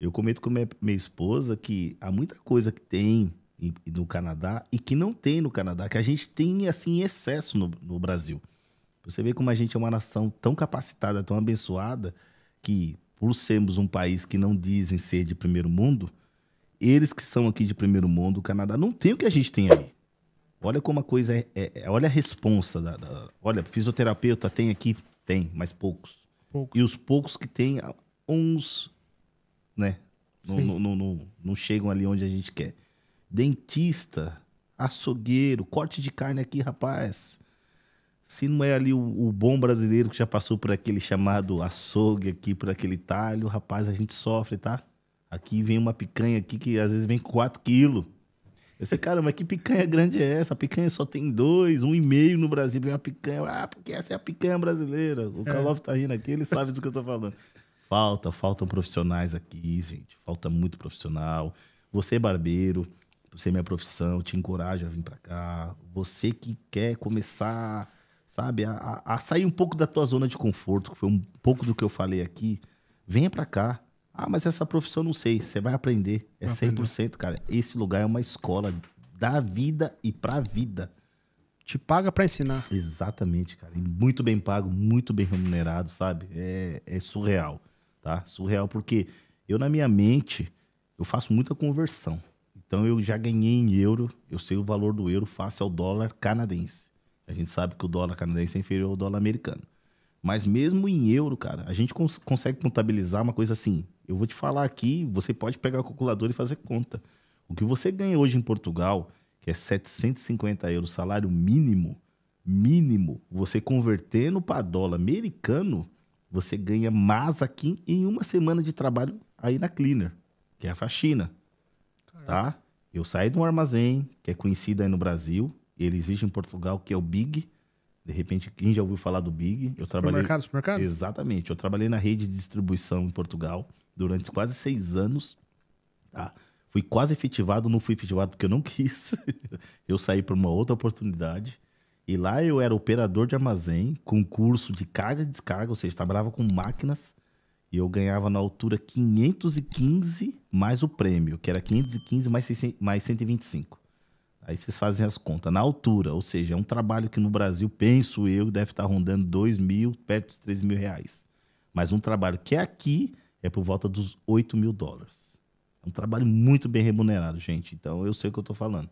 Eu comento com minha, minha esposa que há muita coisa que tem no Canadá e que não tem no Canadá, que a gente tem assim excesso no, no Brasil. Você vê como a gente é uma nação tão capacitada, tão abençoada, que por sermos um país que não dizem ser de primeiro mundo, eles que são aqui de primeiro mundo, o Canadá, não tem o que a gente tem aí. Olha como a coisa é. é, é olha a responsa. Da, da, olha, fisioterapeuta tem aqui? Tem, mas poucos. poucos. E os poucos que tem, uns né? Não, não, não, não, chegam ali onde a gente quer. Dentista, açougueiro, corte de carne aqui, rapaz. Se não é ali o, o bom brasileiro que já passou por aquele chamado açougue aqui, por aquele talho, rapaz, a gente sofre, tá? Aqui vem uma picanha aqui que às vezes vem 4 quilos. Eu sei, cara, mas que picanha grande é essa? A picanha só tem dois, um e meio no Brasil. Vem uma picanha. Ah, porque essa é a picanha brasileira. O Kalov é. tá rindo aqui, ele sabe do que eu tô falando. Falta, faltam profissionais aqui, gente. Falta muito profissional. Você barbeiro, você é minha profissão, te encorajo a vir para cá. Você que quer começar, sabe, a, a, sair um pouco da tua zona de conforto, que foi um pouco do que eu falei aqui, venha para cá. Ah, mas essa profissão não sei, você vai aprender. É 100%, cara. Esse lugar é uma escola da vida e pra vida. Te paga para ensinar. Exatamente, cara. E muito bem pago, muito bem remunerado, sabe? É, é surreal tá? Surreal, porque eu na minha mente, eu faço muita conversão. Então eu já ganhei em euro, eu sei o valor do euro face ao dólar canadense. A gente sabe que o dólar canadense é inferior ao dólar americano. Mas mesmo em euro, cara, a gente cons consegue contabilizar uma coisa assim. Eu vou te falar aqui, você pode pegar o calculador e fazer conta. O que você ganha hoje em Portugal, que é 750 euros, salário mínimo, mínimo, você convertendo para dólar americano, você ganha mais aqui em uma semana de trabalho aí na Cleaner, que é a faxina. Caraca. Tá? Eu saí de um armazém, que é conhecido aí no Brasil, ele existe em Portugal, que é o Big. De repente, quem já ouviu falar do Big? Eu trabalhei. Supermercado, supermercado? Exatamente. Eu trabalhei na rede de distribuição em Portugal durante quase seis anos. Tá? Fui quase efetivado, não fui efetivado porque eu não quis. eu saí para uma outra oportunidade. E lá eu era operador de armazém, com curso de carga e descarga, ou seja, trabalhava com máquinas. E eu ganhava na altura 515 mais o prêmio, que era 515 mais, 600, mais 125. Aí vocês fazem as contas. Na altura, ou seja, é um trabalho que no Brasil, penso eu, deve estar rondando 2 mil, perto dos 3 mil reais. Mas um trabalho que é aqui é por volta dos 8 mil dólares. É um trabalho muito bem remunerado, gente. Então eu sei o que eu estou falando.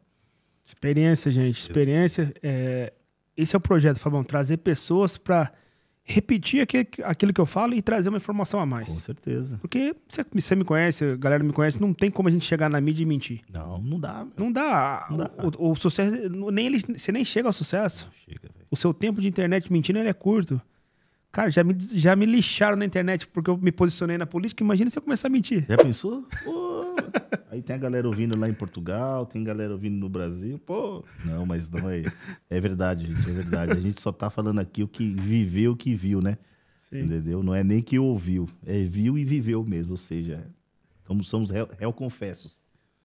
Experiência, gente. Experiência. É, esse é o projeto, Fabão, trazer pessoas para repetir aquilo que eu falo e trazer uma informação a mais. Com certeza. Porque você, me conhece, a galera me conhece, não tem como a gente chegar na mídia e mentir. Não, não dá. Não dá. Não dá. O, o, o, sucesso, nem ele, você nem chega ao sucesso. Não chega, o seu tempo de internet mentindo é curto. Cara, já me, já me lixaram na internet porque eu me posicionei na política. Imagina se eu começar a mentir. Já pensou? Pô, Aí tem a galera ouvindo lá em Portugal, tem galera ouvindo no Brasil. Pô, não, mas não é. É verdade, gente, é verdade. A gente só tá falando aqui o que viveu, o que viu, né? Sim. Entendeu? Não é nem que ouviu, é viu e viveu mesmo. Ou seja, como somos réu confessos.